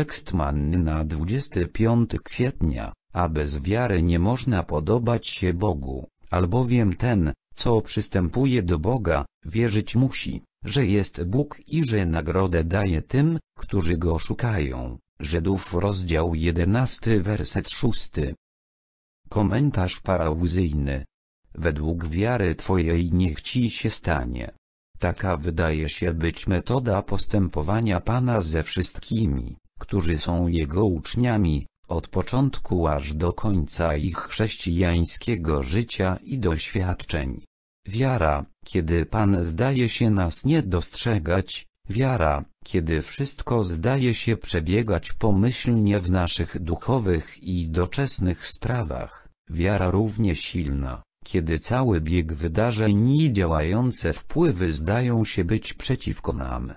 Tekst manny na 25 kwietnia, a bez wiary nie można podobać się Bogu, albowiem ten, co przystępuje do Boga, wierzyć musi, że jest Bóg i że nagrodę daje tym, którzy Go szukają. Żydów rozdział 11 werset 6. Komentarz parauzyjny. Według wiary Twojej niech Ci się stanie. Taka wydaje się być metoda postępowania Pana ze wszystkimi, którzy są jego uczniami, od początku aż do końca ich chrześcijańskiego życia i doświadczeń. Wiara, kiedy Pan zdaje się nas nie dostrzegać, wiara, kiedy wszystko zdaje się przebiegać pomyślnie w naszych duchowych i doczesnych sprawach, wiara równie silna, kiedy cały bieg wydarzeń i działające wpływy zdają się być przeciwko nam.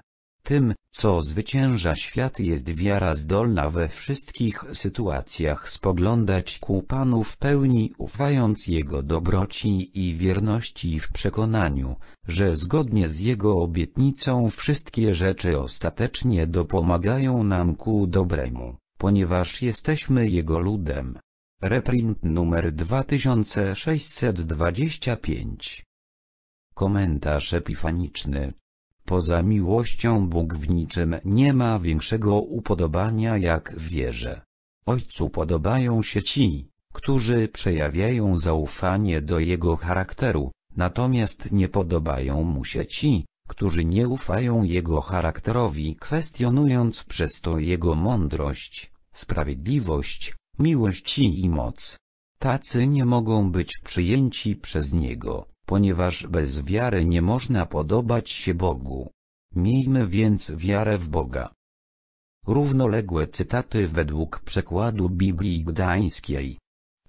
Tym, co zwycięża świat jest wiara zdolna we wszystkich sytuacjach spoglądać ku Panu w pełni ufając Jego dobroci i wierności w przekonaniu, że zgodnie z Jego obietnicą wszystkie rzeczy ostatecznie dopomagają nam ku dobremu, ponieważ jesteśmy Jego ludem. Reprint numer 2625 Komentarz epifaniczny Poza miłością Bóg w niczym nie ma większego upodobania jak w wierze. Ojcu podobają się ci, którzy przejawiają zaufanie do Jego charakteru, natomiast nie podobają Mu się ci, którzy nie ufają Jego charakterowi kwestionując przez to Jego mądrość, sprawiedliwość, miłość i moc. Tacy nie mogą być przyjęci przez Niego ponieważ bez wiary nie można podobać się Bogu. Miejmy więc wiarę w Boga. Równoległe cytaty według przekładu Biblii Gdańskiej.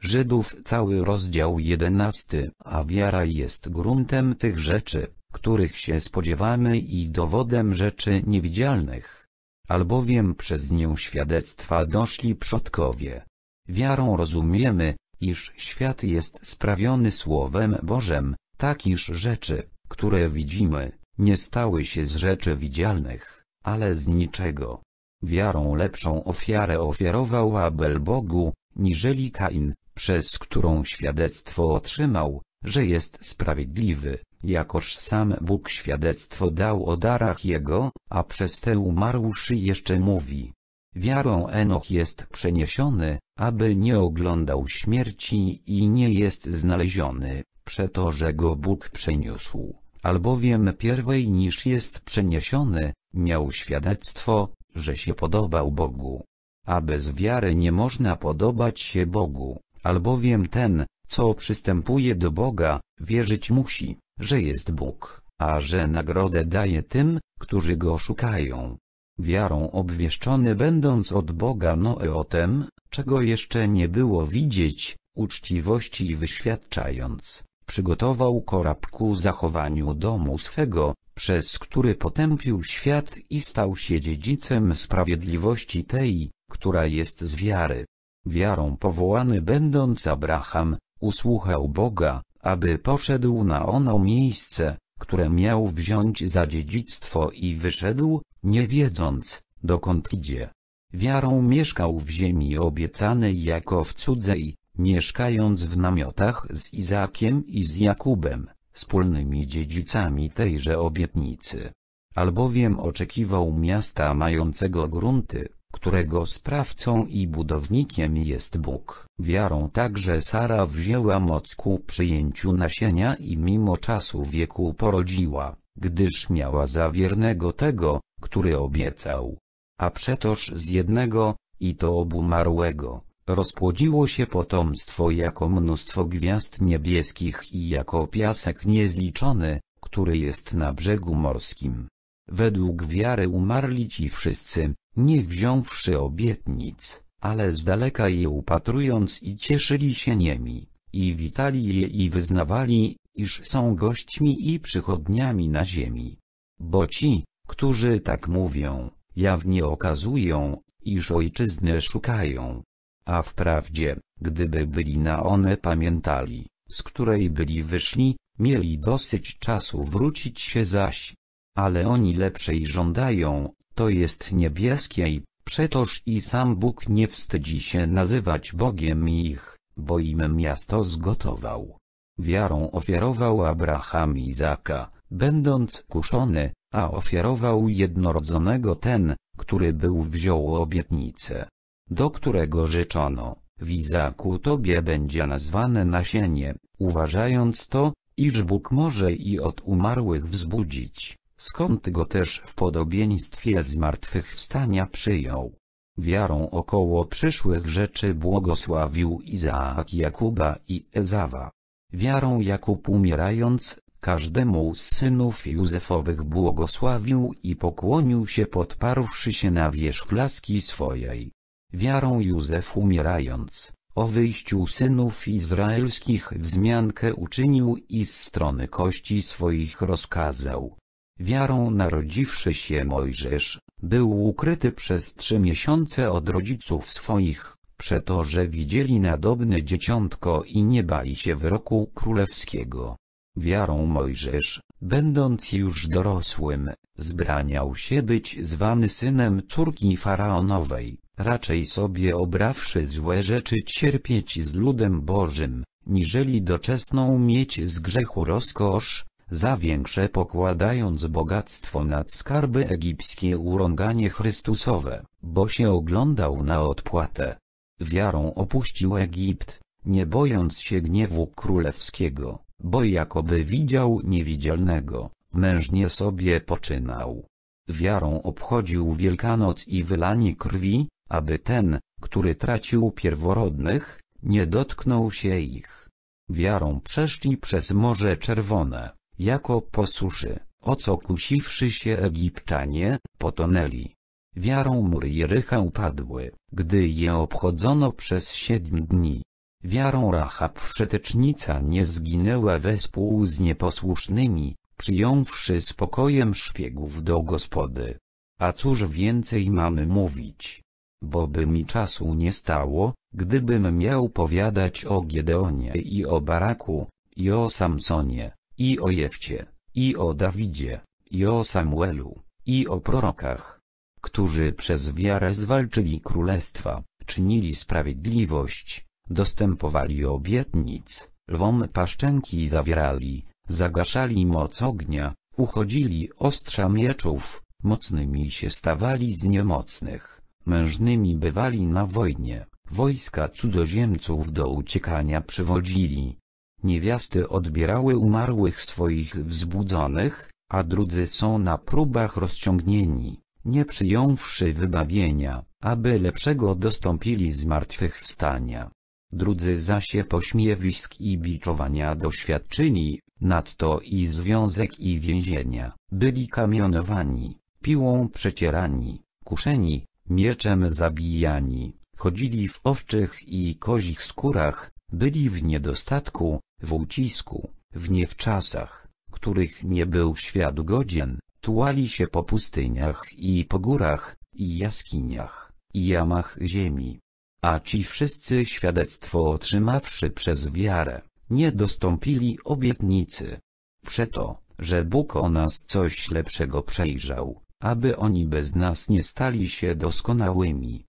Żydów cały rozdział 11, a wiara jest gruntem tych rzeczy, których się spodziewamy i dowodem rzeczy niewidzialnych. Albowiem przez nią świadectwa doszli przodkowie. Wiarą rozumiemy, iż świat jest sprawiony Słowem Bożem, Takiż rzeczy, które widzimy, nie stały się z rzeczy widzialnych, ale z niczego. Wiarą lepszą ofiarę ofiarował Abel Bogu, niżeli Kain, przez którą świadectwo otrzymał, że jest sprawiedliwy, jakoż sam Bóg świadectwo dał o darach jego, a przez tę umarłszy jeszcze mówi. Wiarą Enoch jest przeniesiony, aby nie oglądał śmierci i nie jest znaleziony, Przeto, że go Bóg przeniósł, albowiem pierwej niż jest przeniesiony, miał świadectwo, że się podobał Bogu. A bez wiary nie można podobać się Bogu, albowiem ten, co przystępuje do Boga, wierzyć musi, że jest Bóg, a że nagrodę daje tym, którzy Go szukają. Wiarą obwieszczony będąc od Boga Noe o tym, czego jeszcze nie było widzieć, uczciwości wyświadczając, przygotował korab ku zachowaniu domu swego, przez który potępił świat i stał się dziedzicem sprawiedliwości tej, która jest z wiary. Wiarą powołany będąc Abraham, usłuchał Boga, aby poszedł na ono miejsce, które miał wziąć za dziedzictwo i wyszedł, nie wiedząc, dokąd idzie. Wiarą mieszkał w ziemi obiecanej jako w cudzej, mieszkając w namiotach z Izaakiem i z Jakubem, wspólnymi dziedzicami tejże obietnicy. Albowiem oczekiwał miasta mającego grunty, którego sprawcą i budownikiem jest Bóg. Wiarą także Sara wzięła moc ku przyjęciu nasienia i mimo czasu wieku porodziła, gdyż miała za wiernego tego, który obiecał. A przetoż z jednego, i to obumarłego Rozpłodziło się potomstwo jako mnóstwo gwiazd niebieskich i jako piasek niezliczony, który jest na brzegu morskim. Według wiary umarli ci wszyscy, nie wziąwszy obietnic, ale z daleka je upatrując i cieszyli się niemi, i witali je i wyznawali, iż są gośćmi i przychodniami na ziemi. Bo ci, którzy tak mówią, jawnie okazują, iż ojczyzny szukają, a wprawdzie, gdyby byli na one pamiętali, z której byli wyszli, mieli dosyć czasu wrócić się zaś. Ale oni lepszej żądają, to jest niebieskiej, przetoż i sam Bóg nie wstydzi się nazywać Bogiem ich, bo im miasto zgotował. Wiarą ofiarował Abraham Izaka, będąc kuszony, a ofiarował jednorodzonego ten, który był wziął obietnicę do którego rzeczono, wizaku tobie będzie nazwane nasienie, uważając to, iż Bóg może i od umarłych wzbudzić, skąd go też w podobieństwie zmartwychwstania przyjął. Wiarą około przyszłych rzeczy błogosławił Izaak Jakuba i Ezawa. Wiarą Jakub umierając, każdemu z synów Józefowych błogosławił i pokłonił się podparwszy się na wierzch laski swojej. Wiarą Józef umierając, o wyjściu synów izraelskich wzmiankę uczynił i z strony kości swoich rozkazał. Wiarą narodziwszy się Mojżesz, był ukryty przez trzy miesiące od rodziców swoich, przeto że widzieli nadobne dzieciątko i nie bali się wyroku królewskiego. Wiarą Mojżesz, będąc już dorosłym, zbraniał się być zwany synem córki faraonowej, raczej sobie obrawszy złe rzeczy cierpieć z ludem Bożym, niżeli doczesną mieć z grzechu rozkosz, za większe pokładając bogactwo nad skarby egipskie urąganie Chrystusowe, bo się oglądał na odpłatę. Wiarą opuścił Egipt, nie bojąc się gniewu królewskiego, bo jakoby widział niewidzialnego, mężnie sobie poczynał. Wiarą obchodził Wielkanoc i wylanie krwi, aby ten, który tracił pierworodnych, nie dotknął się ich. Wiarą przeszli przez Morze Czerwone, jako po suszy, o co kusiwszy się Egipczanie, potonęli. Wiarą mur Rycha upadły, gdy je obchodzono przez siedm dni. Wiarą Rahab wszetecznica nie zginęła wespół z nieposłusznymi, przyjąwszy spokojem szpiegów do gospody. A cóż więcej mamy mówić? bo by mi czasu nie stało, gdybym miał powiadać o Gedeonie i o Baraku, i o Samsonie, i o Jewcie, i o Dawidzie, i o Samuelu, i o prorokach, którzy przez wiarę zwalczyli królestwa, czynili sprawiedliwość, dostępowali obietnic, lwom paszczenki zawierali, zagaszali moc ognia, uchodzili ostrza mieczów, mocnymi się stawali z niemocnych mężnymi bywali na wojnie, wojska cudzoziemców do uciekania przywodzili. Niewiasty odbierały umarłych swoich wzbudzonych, a drudzy są na próbach rozciągnieni, nie przyjąwszy wybawienia, aby lepszego dostąpili zmartwychwstania. Drudzy zaś pośmiewisk i biczowania doświadczyli, nadto i związek i więzienia, byli kamionowani, piłą przecierani, kuszeni, mieczem zabijani, chodzili w owczych i kozich skórach, byli w niedostatku, w ucisku, w niewczasach, których nie był świat godzien, tułali się po pustyniach i po górach, i jaskiniach, i jamach ziemi. A ci wszyscy świadectwo otrzymawszy przez wiarę, nie dostąpili obietnicy. Przeto, że Bóg o nas coś lepszego przejrzał, aby oni bez nas nie stali się doskonałymi.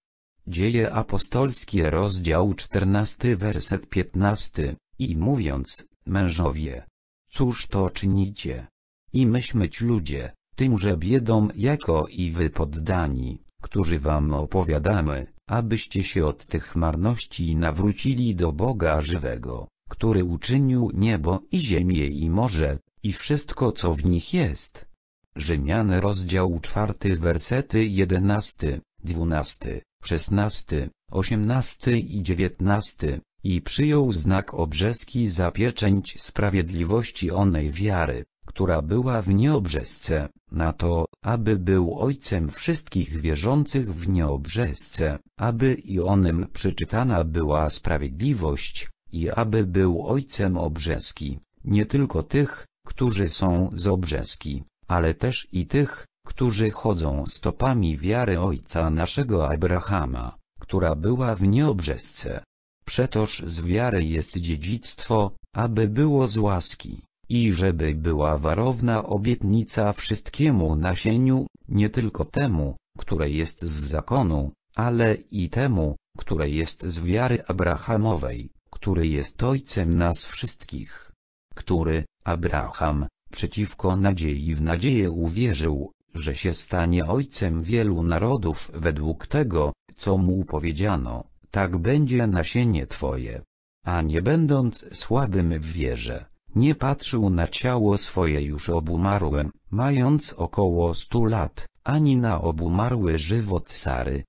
Dzieje apostolskie rozdział 14 werset 15, i mówiąc, mężowie, cóż to czynicie? I myśmyć ludzie, tymże biedą jako i wy poddani, którzy wam opowiadamy, abyście się od tych marności nawrócili do Boga żywego, który uczynił niebo i ziemię i morze, i wszystko co w nich jest Rzymian rozdział 4 wersety 11, 12, 16, 18 i 19, i przyjął znak obrzeski za pieczęć sprawiedliwości onej wiary, która była w nieobrzesce, na to, aby był ojcem wszystkich wierzących w nieobrzesce, aby i onym przyczytana była sprawiedliwość, i aby był ojcem obrzeski, nie tylko tych, którzy są z obrzeski, ale też i tych, którzy chodzą stopami wiary ojca naszego Abrahama, która była w nieobrzesce. Przetoż z wiary jest dziedzictwo, aby było z łaski, i żeby była warowna obietnica wszystkiemu nasieniu, nie tylko temu, które jest z zakonu, ale i temu, które jest z wiary Abrahamowej, który jest ojcem nas wszystkich. Który, Abraham, Przeciwko nadziei w nadzieję uwierzył, że się stanie ojcem wielu narodów według tego, co mu powiedziano, tak będzie nasienie Twoje. A nie będąc słabym w wierze, nie patrzył na ciało swoje już obumarłe, mając około stu lat, ani na obumarły żywot Sary.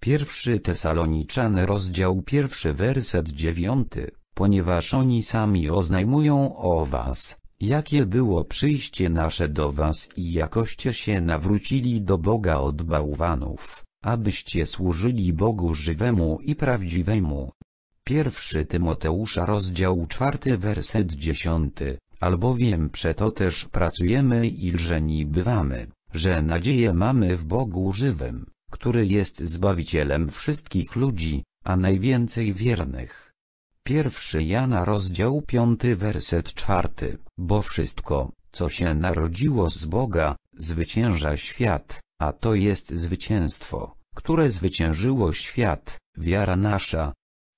Pierwszy Tesaloniczan rozdział pierwszy werset dziewiąty, ponieważ oni sami oznajmują o was, jakie było przyjście nasze do was i jakoście się nawrócili do Boga od bałwanów, abyście służyli Bogu żywemu i prawdziwemu. 1 Tymoteusza rozdział 4 werset 10, albowiem przeto też pracujemy i lżeni bywamy, że nadzieję mamy w Bogu żywym, który jest Zbawicielem wszystkich ludzi, a najwięcej wiernych Pierwszy Jana rozdział 5 werset 4, bo wszystko, co się narodziło z Boga, zwycięża świat, a to jest zwycięstwo, które zwyciężyło świat, wiara nasza.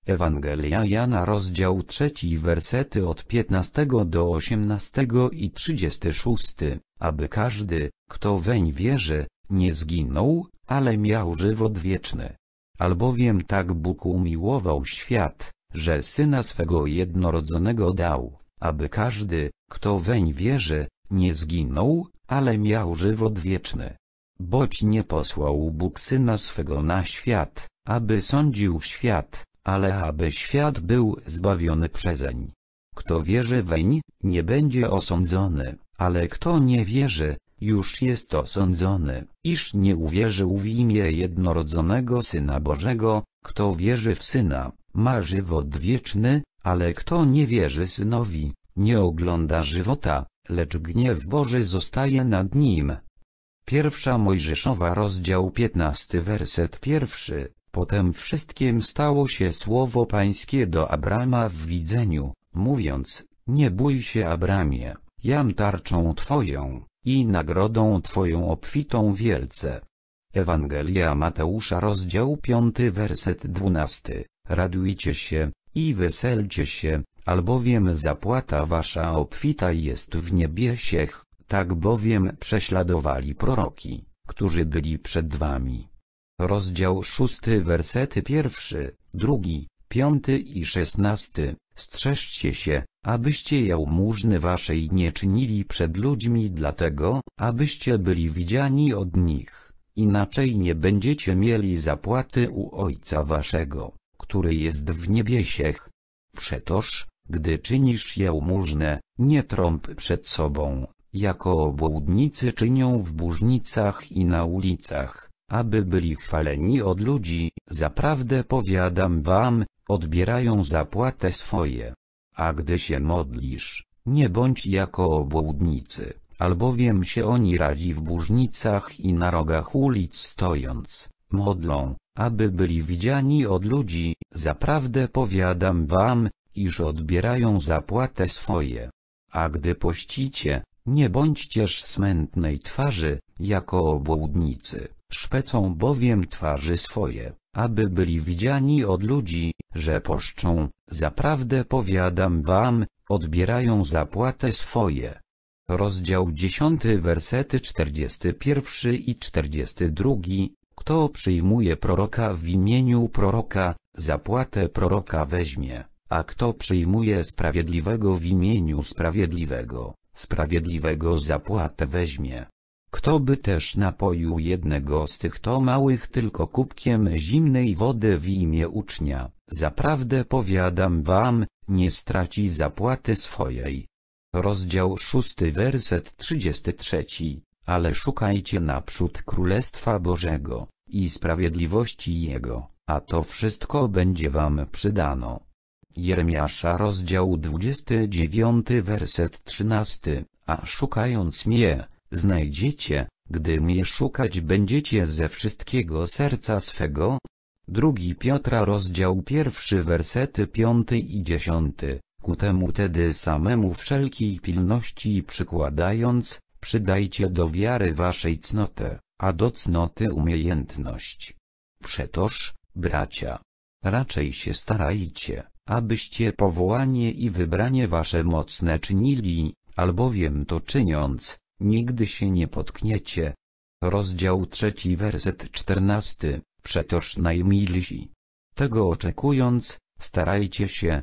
Ewangelia Jana rozdział 3 wersety od 15 do 18 i 36, aby każdy, kto weń wierzy, nie zginął, ale miał żywot wieczny. Albowiem tak Bóg umiłował świat, że Syna swego jednorodzonego dał, aby każdy, kto weń wierzy, nie zginął, ale miał żywot wieczny. Boć nie posłał Bóg Syna swego na świat, aby sądził świat, ale aby świat był zbawiony przezeń. Kto wierzy weń, nie będzie osądzony, ale kto nie wierzy, już jest osądzony, iż nie uwierzył w imię jednorodzonego Syna Bożego, kto wierzy w Syna, ma żywot wieczny, ale kto nie wierzy synowi, nie ogląda żywota, lecz gniew Boży zostaje nad nim. Pierwsza Mojżeszowa rozdział 15 werset pierwszy. Potem wszystkim stało się słowo pańskie do Abrama w widzeniu, mówiąc, nie bój się Abramie, jam tarczą twoją, i nagrodą twoją obfitą wielce. Ewangelia Mateusza rozdział 5 werset 12 radujcie się, i weselcie się, albowiem zapłata wasza obfita jest w niebiesiech, tak bowiem prześladowali proroki, którzy byli przed wami. Rozdział 6 wersety pierwszy, drugi, piąty i szesnasty. Strzeżcie się, abyście jałmużny waszej nie czynili przed ludźmi dlatego, abyście byli widziani od nich, inaczej nie będziecie mieli zapłaty u Ojca waszego który jest w niebiesiech. Przetoż, gdy czynisz jałmużnę, nie trąb przed sobą, jako obłudnicy czynią w burznicach i na ulicach, aby byli chwaleni od ludzi, zaprawdę powiadam wam, odbierają zapłatę swoje. A gdy się modlisz, nie bądź jako obłudnicy, albowiem się oni radzi w burznicach i na rogach ulic stojąc, modlą, aby byli widziani od ludzi, zaprawdę powiadam wam, iż odbierają zapłatę swoje. A gdy pościcie, nie bądźcież smętnej twarzy, jako obłudnicy, szpecą bowiem twarzy swoje, aby byli widziani od ludzi, że poszczą, zaprawdę powiadam wam, odbierają zapłatę swoje. Rozdział 10 wersety 41 i 42, kto przyjmuje proroka w imieniu proroka, zapłatę proroka weźmie, a kto przyjmuje sprawiedliwego w imieniu sprawiedliwego, sprawiedliwego zapłatę weźmie. Kto by też napoił jednego z tych to małych tylko kubkiem zimnej wody w imię ucznia, zaprawdę powiadam wam, nie straci zapłaty swojej. Rozdział 6 werset 33 ale szukajcie naprzód Królestwa Bożego, i sprawiedliwości Jego, a to wszystko będzie wam przydano. Jeremiasza rozdział 29 werset 13, a szukając mnie, znajdziecie, gdy mnie szukać będziecie ze wszystkiego serca swego. 2 Piotra rozdział 1 wersety 5 i 10, ku temu tedy samemu wszelkiej pilności przykładając, Przydajcie do wiary waszej cnotę, a do cnoty umiejętność. Przetoż, bracia, raczej się starajcie, abyście powołanie i wybranie wasze mocne czynili, albowiem to czyniąc, nigdy się nie potkniecie. Rozdział trzeci werset czternasty, przetoż najmilsi. Tego oczekując, starajcie się,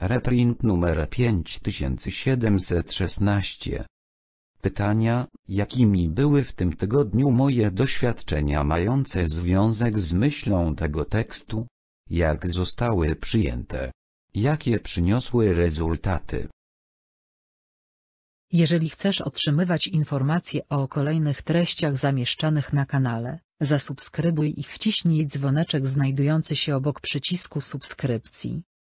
Reprint numer 5716. Pytania, jakimi były w tym tygodniu moje doświadczenia mające związek z myślą tego tekstu? Jak zostały przyjęte? Jakie przyniosły rezultaty? Jeżeli chcesz otrzymywać informacje o kolejnych treściach zamieszczanych na kanale, zasubskrybuj i wciśnij dzwoneczek znajdujący się obok przycisku subskrypcji.